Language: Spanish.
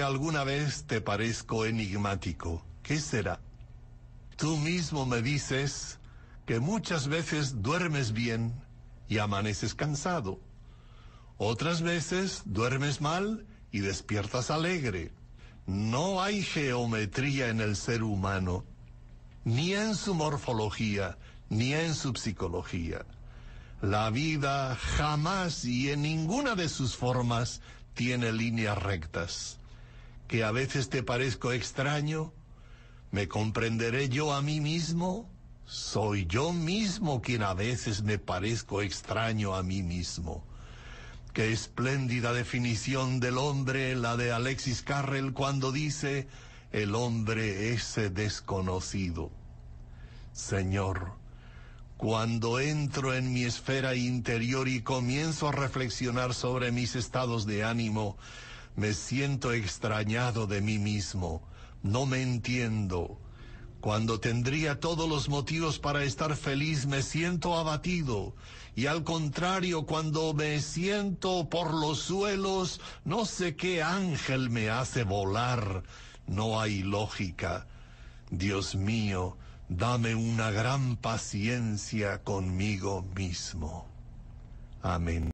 Alguna vez te parezco enigmático. ¿Qué será? Tú mismo me dices que muchas veces duermes bien y amaneces cansado. Otras veces duermes mal y despiertas alegre. No hay geometría en el ser humano, ni en su morfología, ni en su psicología. La vida jamás y en ninguna de sus formas tiene líneas rectas que a veces te parezco extraño, me comprenderé yo a mí mismo, soy yo mismo quien a veces me parezco extraño a mí mismo. Qué espléndida definición del hombre la de Alexis Carrel cuando dice, el hombre ese desconocido. Señor, cuando entro en mi esfera interior y comienzo a reflexionar sobre mis estados de ánimo, me siento extrañado de mí mismo, no me entiendo. Cuando tendría todos los motivos para estar feliz me siento abatido y al contrario cuando me siento por los suelos no sé qué ángel me hace volar. No hay lógica. Dios mío, dame una gran paciencia conmigo mismo. Amén.